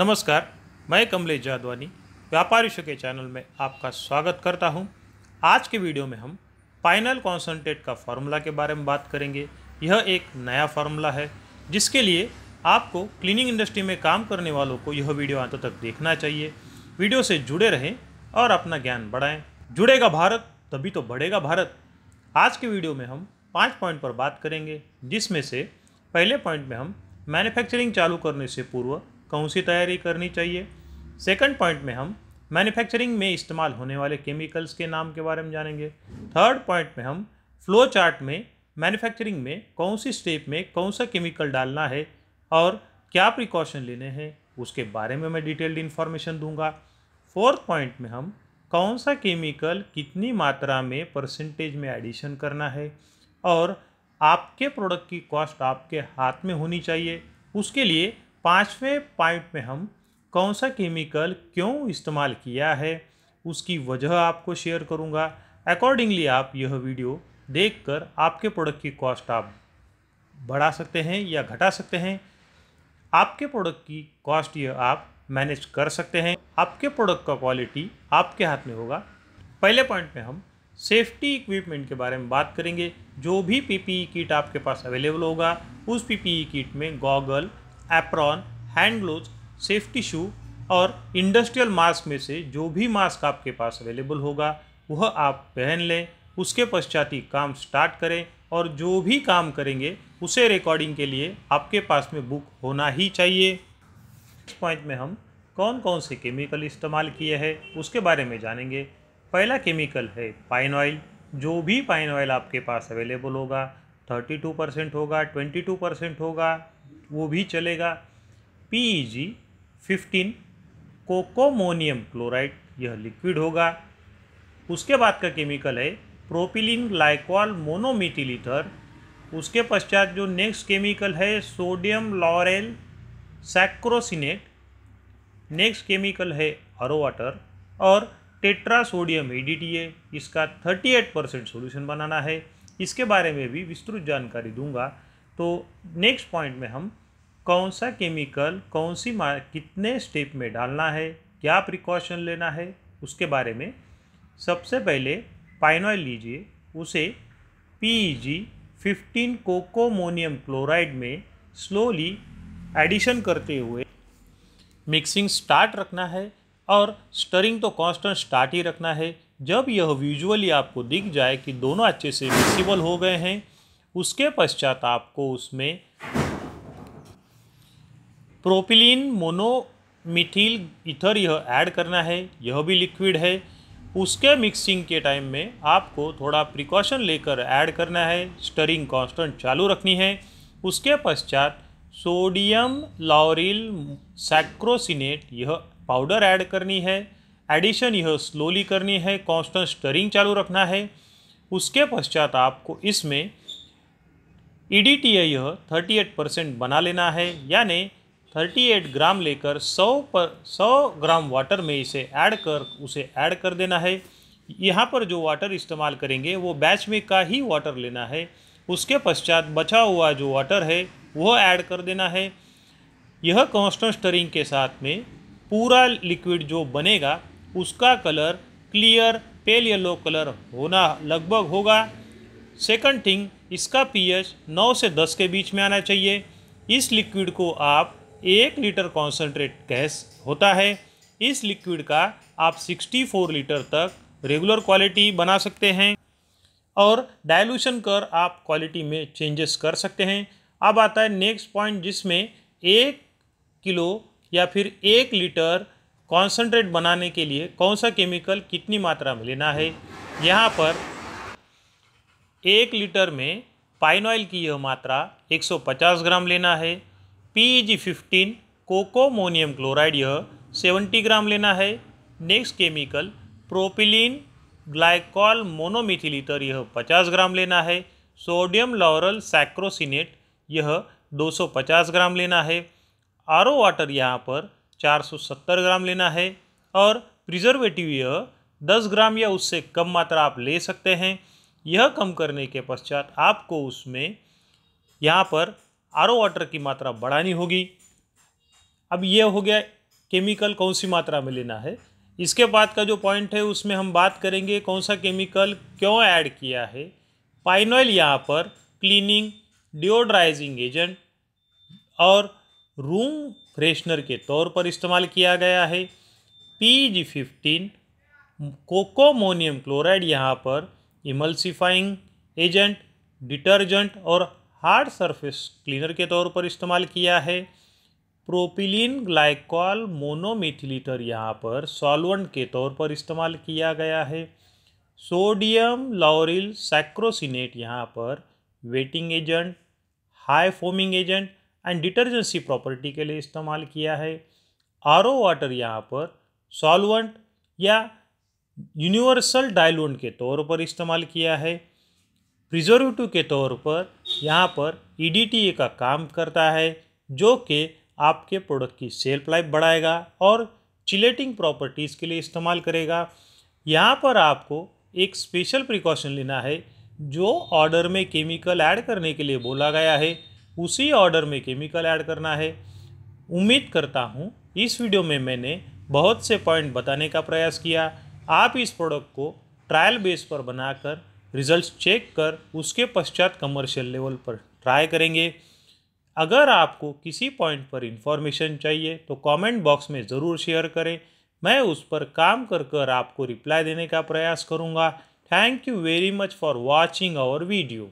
नमस्कार मैं कमलेश जादवानी व्यापार विश्व के चैनल में आपका स्वागत करता हूं। आज के वीडियो में हम पाइनल कॉन्सनट्रेट का फार्मूला के बारे में बात करेंगे यह एक नया फार्मूला है जिसके लिए आपको क्लीनिंग इंडस्ट्री में काम करने वालों को यह वीडियो अंत तक देखना चाहिए वीडियो से जुड़े रहें और अपना ज्ञान बढ़ाएँ जुड़ेगा भारत तभी तो बढ़ेगा भारत आज के वीडियो में हम पाँच पॉइंट पर बात करेंगे जिसमें से पहले पॉइंट में हम मैन्युफैक्चरिंग चालू करने से पूर्व कौन सी तैयारी करनी चाहिए सेकंड पॉइंट में हम मैन्युफैक्चरिंग में इस्तेमाल होने वाले केमिकल्स के नाम के बारे में जानेंगे थर्ड पॉइंट में हम फ्लो चार्ट में मैन्युफैक्चरिंग में कौन सी स्टेप में कौन सा केमिकल डालना है और क्या प्रिकॉशन लेने हैं उसके बारे में मैं डिटेल्ड इन्फॉर्मेशन दूंगा फोर्थ पॉइंट में हम कौन सा केमिकल कितनी मात्रा में परसेंटेज में एडिशन करना है और आपके प्रोडक्ट की कॉस्ट आपके हाथ में होनी चाहिए उसके लिए पाँचवें पॉइंट में हम कौन सा केमिकल क्यों इस्तेमाल किया है उसकी वजह आपको शेयर करूँगा अकॉर्डिंगली आप यह वीडियो देखकर आपके प्रोडक्ट की कॉस्ट आप बढ़ा सकते हैं या घटा सकते हैं आपके प्रोडक्ट की कॉस्ट यह आप मैनेज कर सकते हैं आपके प्रोडक्ट का क्वालिटी आपके हाथ में होगा पहले पॉइंट में हम सेफ्टी इक्विपमेंट के बारे में बात करेंगे जो भी पीपीई किट आपके पास अवेलेबल होगा उस पीपीई किट में goggle apron hand glove safety shoe और इंडस्ट्रियल मास्क में से जो भी मास्क आपके पास अवेलेबल होगा वह आप पहन लें उसके पश्चात ही काम स्टार्ट करें और जो भी काम करेंगे उसे रिकॉर्डिंग के लिए आपके पास में बुक होना ही चाहिए नेक्स्ट पॉइंट में हम कौन कौन से केमिकल इस्तेमाल किए हैं उसके बारे में जानेंगे पहला केमिकल है पाइन ऑयल जो भी पाइन ऑयल आपके पास अवेलेबल होगा थर्टी टू परसेंट होगा ट्वेंटी टू परसेंट होगा वो भी चलेगा P G fifteen cocomonium chloride यह लिक्विड होगा उसके बाद का केमिकल है प्रोपिलिन ग्लाइकॉल मोनोमीटिलीटर उसके पश्चात जो नेक्स्ट केमिकल है sodium lauryl sarcosinate next chemical है आरो वाटर और टेट्रासोडियम एडीटीए इसका 38 परसेंट सोल्यूशन बनाना है इसके बारे में भी विस्तृत जानकारी दूंगा तो नेक्स्ट पॉइंट में हम कौन सा केमिकल कौन सी मा कितने स्टेप में डालना है क्या प्रिकॉशन लेना है उसके बारे में सबसे पहले पाइनॉयल लीजिए उसे P G fifteen cocomonium chloride में स्लोली एडिशन करते हुए मिक्सिंग स्टार्ट रखना है और स्टरिंग तो कांस्टेंट स्टार्ट ही रखना है जब यह विजुअली आपको दिख जाए कि दोनों अच्छे से मिक्सिबल हो गए हैं उसके पश्चात आपको उसमें प्रोपिलीन मोनोमिथिल इथर यह ऐड करना है यह भी लिक्विड है उसके मिक्सिंग के टाइम में आपको थोड़ा प्रिकॉशन लेकर ऐड करना है स्टरिंग कांस्टेंट चालू रखनी है उसके पश्चात सोडियम लॉरिल सैक्रोसिनेट यह पाउडर ऐड करनी है एडिशन यह स्लोली करनी है कांस्टेंट स्टरिंग चालू रखना है उसके पश्चात आपको इसमें ई डी टी यह थर्टी एट परसेंट बना लेना है यानी थर्टी एट ग्राम लेकर सौ पर सौ ग्राम वाटर में इसे ऐड कर उसे ऐड कर देना है यहाँ पर जो वाटर इस्तेमाल करेंगे वो बैच में का ही वाटर लेना है उसके पश्चात बचा हुआ जो वाटर है वह ऐड कर देना है यह कॉन्स्टेंट स्टरिंग के साथ में पूरा लिक्विड जो बनेगा उसका colour clear pale yellow colour होना लगभग होगा सेकंड थिंग इसका पीएच 9 से 10 के बीच में आना चाहिए इस लिक्विड को आप एक लीटर कॉन्सेंट्रेट गैस होता है इस लिक्विड का आप 64 लीटर तक रेगुलर क्वालिटी बना सकते हैं और डायलूशन कर आप क्वालिटी में चेंजेस कर सकते हैं अब आता है नेक्स्ट पॉइंट जिसमें एक किलो या फिर एक लीटर कॉन्सनट्रेट बनाने के लिए कौन सा केमिकल कितनी मात्रा में लेना है यहाँ पर एक लीटर में पाइन ऑयल की यह मात्रा 150 ग्राम लेना है P G fifteen cocomonium chloride यह 70 ग्राम लेना है next chemical propylene glycol monomethyl ether यह 50 ग्राम लेना है सोडियम लॉरल सैक्रोसिनेट यह 250 ग्राम लेना है आर वाटर यहाँ पर 470 ग्राम लेना है और प्रिजर्वेटिव यह 10 ग्राम या उससे कम मात्रा आप ले सकते हैं यह कम करने के पश्चात आपको उसमें यहाँ पर आर वाटर की मात्रा बढ़ानी होगी अब यह हो गया केमिकल कौन सी मात्रा में लेना है इसके बाद का जो पॉइंट है उसमें हम बात करेंगे कौन सा केमिकल क्यों ऐड किया है ऑयल यहाँ पर क्लीनिंग डिओड्राइजिंग एजेंट और रूम फ्रेशनर के तौर पर इस्तेमाल किया गया है P G fifteen cocomonium chloride यहाँ पर इमल्सिफाइंग एजेंट डिटर्जेंट और हार्ड सरफेस क्लीनर के तौर पर इस्तेमाल किया है प्रोपिलीन ग्लाइकॉल मोनोमिथिलीटर यहाँ पर सॉल्वेंट के तौर पर इस्तेमाल किया गया है सोडियम लॉरिल सैक्रोसिनेट यहाँ पर wetting agent high foaming agent and detergency property के लिए इस्तेमाल किया है आर ओ वाटर यहाँ पर सॉल्वेंट या यूनिवर्सल डाइलूंट के तौर पर इस्तेमाल किया है प्रिजर्वेटिव के तौर पर यहाँ पर ई e का काम करता है जो कि आपके प्रोडक्ट की सेल्फ लाइफ बढ़ाएगा और चिलेटिंग प्रॉपर्टीज़ के लिए इस्तेमाल करेगा यहाँ पर आपको एक स्पेशल प्रिकॉशन लेना है जो ऑर्डर में केमिकल ऐड करने के लिए बोला गया है उसी ऑर्डर में केमिकल ऐड करना है उम्मीद करता हूँ इस वीडियो में मैंने बहुत से पॉइंट बताने का प्रयास किया आप इस प्रोडक्ट को ट्रायल बेस पर बनाकर रिजल्ट्स चेक कर उसके पश्चात कमर्शियल लेवल पर ट्राई करेंगे अगर आपको किसी पॉइंट पर इंफॉर्मेशन चाहिए तो कमेंट बॉक्स में ज़रूर शेयर करें मैं उस पर काम कर कर आपको रिप्लाई देने का प्रयास करूँगा thank you very much for watching our video